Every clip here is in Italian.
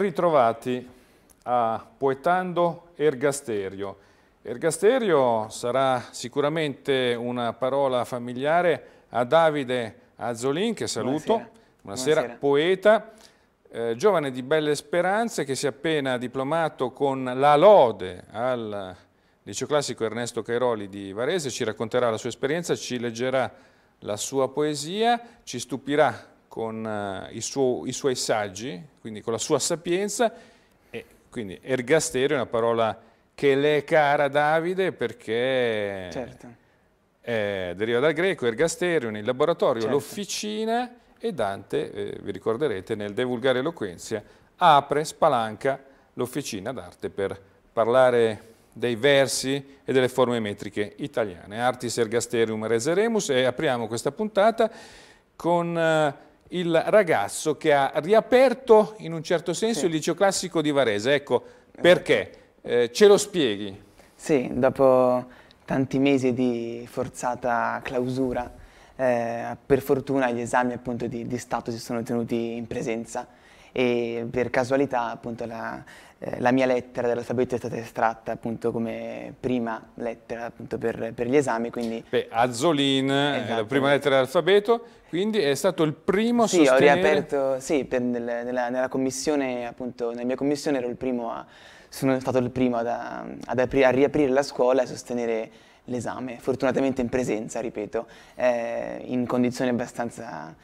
ritrovati a Poetando Ergasterio. Ergasterio sarà sicuramente una parola familiare a Davide Azzolin, che saluto, buonasera, buonasera, buonasera. poeta, eh, giovane di belle speranze che si è appena diplomato con la lode al liceo classico Ernesto Cairoli di Varese, ci racconterà la sua esperienza, ci leggerà la sua poesia, ci stupirà con uh, suo, i, suoi saggi, quindi con la sua sapienza, e quindi ergastero è una parola che le è cara a Davide perché certo. eh, deriva dal greco, ergasterion, il laboratorio, certo. l'officina e Dante, eh, vi ricorderete, nel De Vulgare Eloquenzia, apre, spalanca l'officina d'arte per parlare dei versi e delle forme metriche italiane. Artis ergasterium reseremus e apriamo questa puntata con... Eh, il ragazzo che ha riaperto in un certo senso sì. il liceo classico di Varese. Ecco, perché? Eh, ce lo spieghi? Sì, dopo tanti mesi di forzata clausura, eh, per fortuna gli esami appunto, di, di Stato si sono tenuti in presenza e per casualità appunto la, eh, la mia lettera dell'alfabeto è stata estratta appunto come prima lettera appunto per, per gli esami quindi Beh, Azzolin eh, esatto. è la prima lettera dell'alfabeto quindi è stato il primo sì, a sostenere... Sì, ho riaperto, sì, per, nel, nella, nella commissione appunto, nella mia commissione ero il primo a, sono stato il primo ad, ad apri, a riaprire la scuola e a sostenere l'esame, fortunatamente in presenza, ripeto, eh, in condizioni abbastanza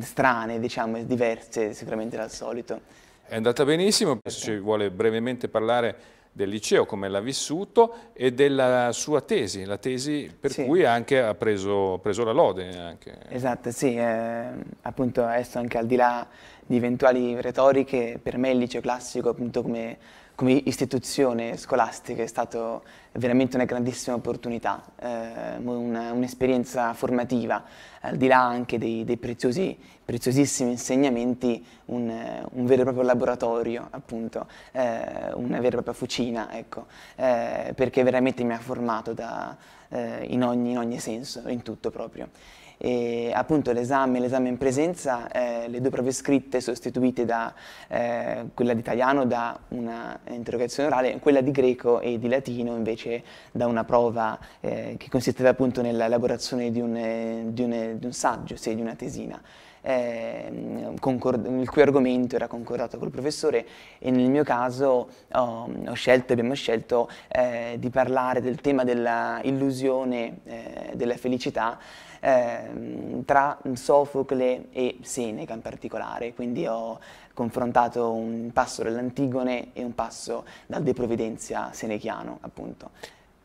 strane, diciamo, diverse sicuramente dal solito. È andata benissimo, adesso ci vuole brevemente parlare del liceo, come l'ha vissuto e della sua tesi, la tesi per sì. cui anche ha preso, preso la lode. Anche. Esatto, sì, eh, appunto adesso anche al di là di eventuali retoriche, per me il liceo classico, appunto come come istituzione scolastica è stata veramente una grandissima opportunità, eh, un'esperienza formativa, al di là anche dei, dei preziosi, preziosissimi insegnamenti, un, un, vero e proprio laboratorio, appunto, eh, una vera e propria fucina, ecco, eh, perché veramente mi ha formato da, eh, in, ogni, in ogni senso, in tutto proprio e appunto l'esame, l'esame in presenza, eh, le due prove scritte sostituite da eh, quella di italiano da un'interrogazione orale, quella di greco e di latino invece da una prova eh, che consisteva appunto nell'elaborazione di, eh, di, eh, di un saggio, sì, di una tesina eh, il cui argomento era concordato col professore e nel mio caso oh, ho, scelto, abbiamo scelto eh, di parlare del tema dell'illusione eh, della felicità ehm, tra Sofocle e Seneca in particolare, quindi ho confrontato un passo dell'Antigone e un passo dal De Providenzia senechiano appunto.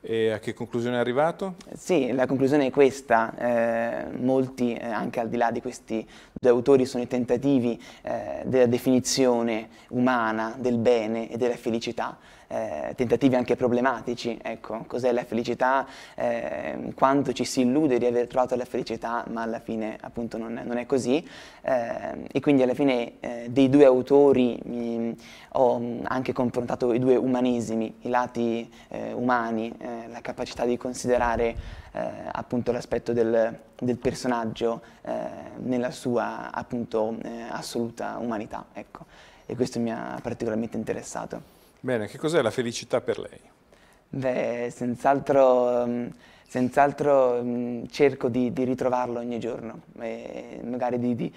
E a che conclusione è arrivato? Sì, la conclusione è questa. Eh, molti, eh, anche al di là di questi due autori, sono i tentativi eh, della definizione umana del bene e della felicità eh, tentativi anche problematici, ecco, cos'è la felicità, eh, quanto ci si illude di aver trovato la felicità, ma alla fine appunto non, non è così. Eh, e quindi alla fine eh, dei due autori mi, ho mm, anche confrontato i due umanismi, i lati eh, umani, eh, la capacità di considerare appunto l'aspetto del, del, personaggio nella sua appunto assoluta umanità, ecco. E questo mi ha particolarmente interessato. Bene, che cos'è la felicità per lei? Beh, senz'altro mm, senz'altro mm, cerco di, di, ritrovarlo ogni giorno, magari di, di,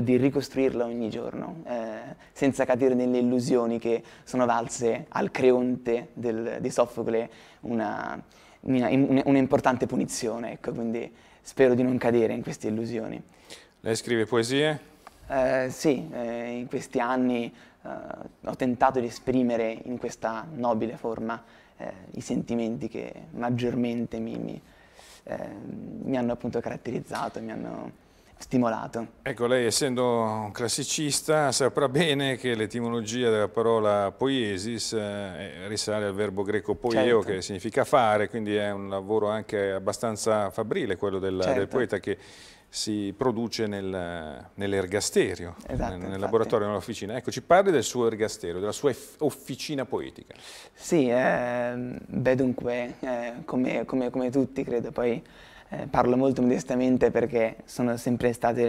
di, ricostruirlo ogni giorno, eh, senza cadere nelle illusioni che sono valse al creonte del, di Sofocle una, un'importante punizione, ecco, quindi spero di non cadere in queste illusioni. Lei scrive poesie? Eh, sì, eh, in questi anni eh, ho tentato di esprimere in questa nobile forma eh, i sentimenti che maggiormente mi, mi, ehm, mi hanno appunto caratterizzato, mi hanno stimolato. Ecco, lei essendo un classicista saprà bene che l'etimologia della parola poiesis eh, eh risale al verbo greco poieo certo. che significa fare, quindi è un lavoro anche abbastanza fabbrile quello del, certo. del poeta che si produce nel, nell'ergasterio, esatto, nel, nel laboratorio, nell'officina. Ecco, ci parli del suo ergasterio, della sua officina poetica. Sì, eh, beh dunque, eh, come, come, come, tutti credo, poi eh, parlo molto modestamente perché sono sempre stati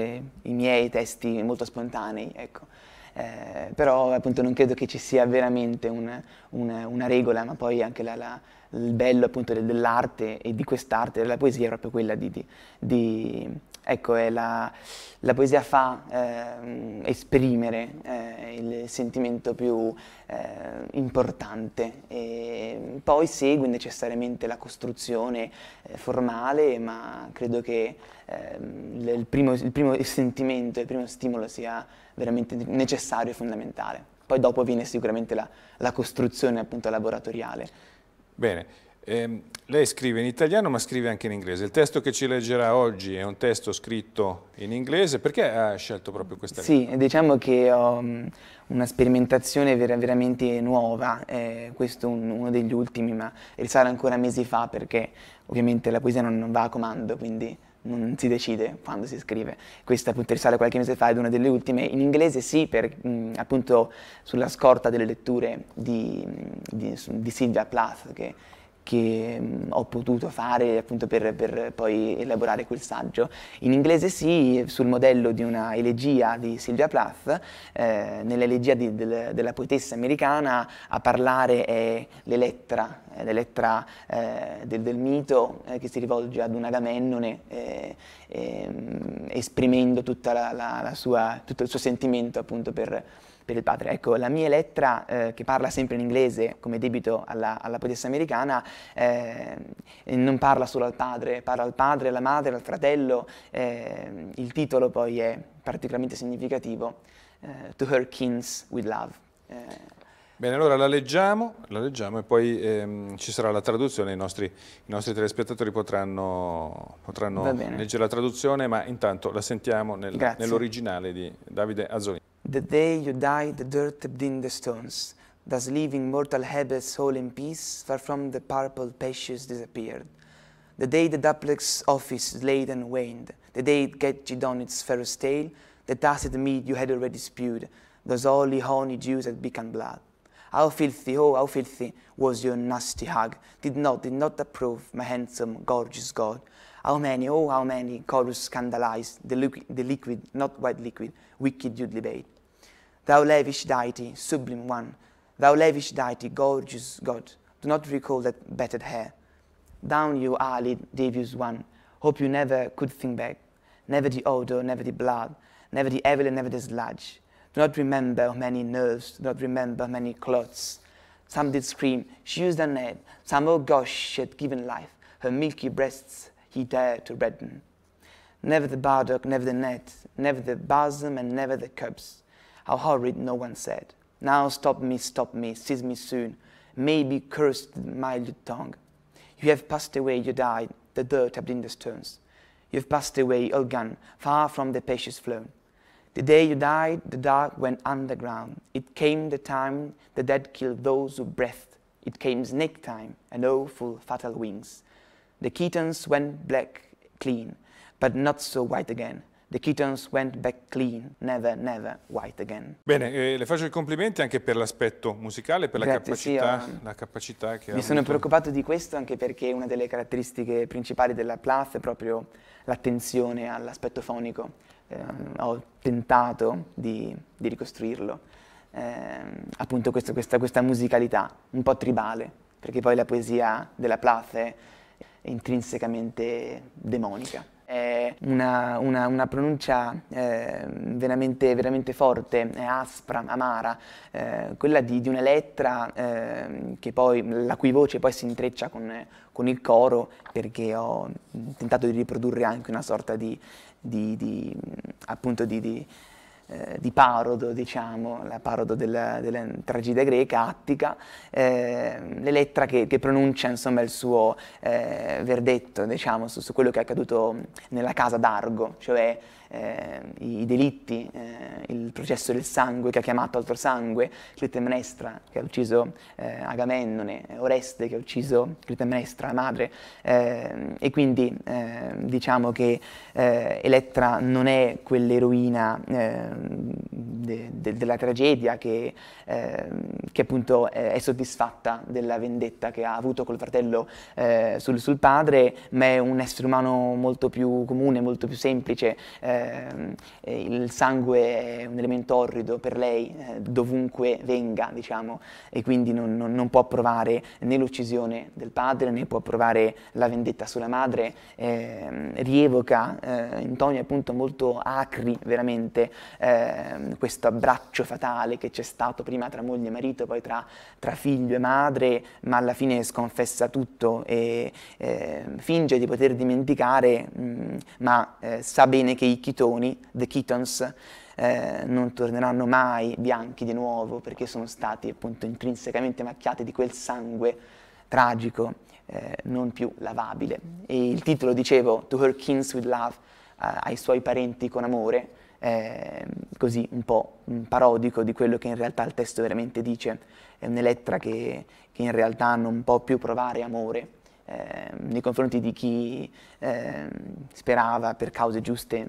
i miei testi molto spontanei, ecco. Eh, però appunto non credo che ci sia veramente un, un, una regola, ma poi anche la, la, il bello appunto dell'arte e di quest'arte, della poesia, è proprio quella di, di, di Ecco, la, la, poesia fa eh, esprimere eh, il sentimento più eh, importante e poi segue necessariamente la costruzione eh, formale, ma credo che ehm, il primo, il, primo, sentimento, il primo stimolo sia veramente necessario e fondamentale. Poi dopo viene sicuramente la, la costruzione appunto laboratoriale. Bene. Eh, lei scrive in italiano ma scrive anche in inglese. Il testo che ci leggerà oggi è un testo scritto in inglese. Perché ha scelto proprio questa lingua? Sì, diciamo che ho um, una sperimentazione ver veramente nuova. Eh, questo è un, uno degli ultimi, ma risale ancora mesi fa perché ovviamente la poesia non, non va a comando, quindi non si decide quando si scrive. Questa appunto risale qualche mese fa ed è una delle ultime. In inglese sì, per, mh, mm, appunto sulla scorta delle letture di, mm, di, di Sylvia Plath, che che mh, mm, ho potuto fare appunto per, per, poi elaborare quel saggio. In inglese sì, sul modello di una elegia di Sylvia Plath, eh, nell'elegia del, della poetessa americana a parlare è l'Elettra, l'Elettra eh, del, del, mito eh, che si rivolge ad un Agamennone eh, ehm, esprimendo la, la, la sua, tutto il suo sentimento appunto per, per il padre. Ecco, la mia lettera, eh, che parla sempre in inglese come debito alla, alla poetessa americana, eh, non parla solo al padre, parla al padre, alla madre, al fratello, eh, il titolo poi è particolarmente significativo, eh, To Her Kins With Love. Eh. Bene, allora la leggiamo, la leggiamo e poi ehm, ci sarà la traduzione, i nostri, i nostri telespettatori potranno, potranno leggere la traduzione, ma intanto la sentiamo nel, nell'originale di Davide Azzolini. The day you died, the dirt in the stones. Thus leaving mortal habits soul in peace, far from the purple pastures disappeared. The day the duplex office laid and waned, the day it you down its ferrous tail, the tacit meat you had already spewed, those holy honey dews had become blood. How filthy, oh, how filthy was your nasty hug. Did not, did not approve my handsome, gorgeous God. How many, oh, how many chorus scandalized the, liquid, the liquid, not white liquid, wicked you debate. Thou lavish deity, sublime one, Thou lavish deity, gorgeous God, do not recall that battered hair. Down you eyelid, devious one, hope you never could think back. Never the odor, never the blood, never the evil, never the sludge. Do not remember many nerves, do not remember many clots. Some did scream, she used her net, some, oh gosh, she had given life. Her milky breasts he dared to redden. Never the bardock, never the net, never the balsam, and never the cups. How horrid, no one said. Now stop me, stop me, seize me soon. May be cursed mild tongue. You have passed away, you died, the dirt had been the stones. You have passed away, all gone, far from the precious flown. The day you died, the dark went underground. It came the time the dead killed those who breathed. It came snake time, and awful, oh, fatal wings. The kittens went black clean, but not so white again. The kittens went back clean, never, never white again. Bene, eh, le faccio i complimenti anche per l'aspetto musicale, per Grazie, la, capacità, sì, ah. ho... la capacità che Mi sono avuto. preoccupato di questo anche perché una delle caratteristiche principali della Plath è proprio l'attenzione all'aspetto fonico. Eh, ho tentato di, di ricostruirlo. Eh, appunto questo, questa, questa, musicalità un po' tribale, perché poi la poesia della Plath è intrinsecamente demonica. È una, una, una pronuncia eh, veramente, veramente, forte, aspra, amara, eh, quella di, di una lettera eh, la cui voce poi si intreccia con, con, il coro perché ho tentato di riprodurre anche una sorta di, di, di appunto di eh, di Parodo, diciamo, la Parodo della, della tragedia greca, Attica, eh, l'Elettra che, che, pronuncia insomma, il suo eh, verdetto diciamo, su, su quello che è accaduto nella casa d'Argo, cioè eh, i delitti, eh, il processo del sangue che ha chiamato altro sangue, Clitemnestra che ha ucciso eh, Agamennone, Oreste che ha ucciso Clitemnestra, la madre, eh, e quindi eh, diciamo che eh, Elettra non è quell'eroina de, de, della tragedia che, eh, che appunto è soddisfatta della vendetta che ha avuto col fratello eh, sul, sul, padre, ma è un essere umano molto più comune, molto più semplice. Ehm, il sangue è un elemento orrido per lei, eh, dovunque venga, diciamo, e quindi non, non, non può provare né l'uccisione del padre né può provare la vendetta sulla madre. Ehm, rievoca eh, in toni appunto molto acri veramente ehm, questo questo abbraccio fatale che c'è stato prima tra moglie e marito, poi tra, tra figlio e madre, ma alla fine sconfessa tutto e eh, finge di poter dimenticare, mh, mm, ma eh, sa bene che i chitoni, the kittens, eh, non torneranno mai bianchi di nuovo perché sono stati appunto intrinsecamente macchiati di quel sangue tragico eh, non più lavabile. E il titolo, dicevo, To Her Kings with Love, eh, ai suoi parenti con amore, eh, così un po' parodico di quello che in realtà il testo veramente dice. È un'Elettra che, che in realtà non può più provare amore eh, nei confronti di chi eh, sperava per cause giuste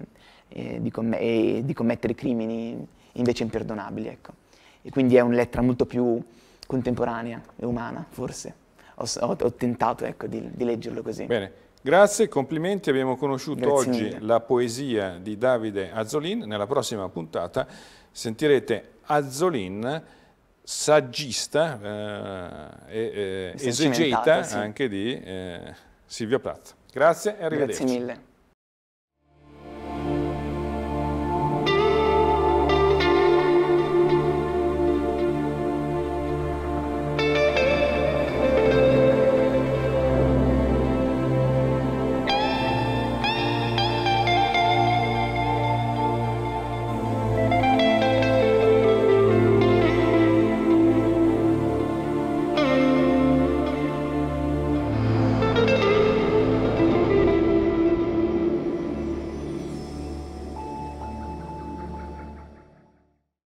eh, di e di commettere crimini invece imperdonabili. Ecco. E quindi è un'Elettra molto più contemporanea e umana, forse. Ho, ho, ho tentato ecco, di, di leggerlo così. Bene. Grazie, complimenti. Abbiamo conosciuto Grazie oggi mille. la poesia di Davide Azzolin. Nella prossima puntata sentirete Azzolin, saggista eh, e eh, esegeta sì. anche di eh, Silvio Plath. Grazie e arrivederci. Grazie mille.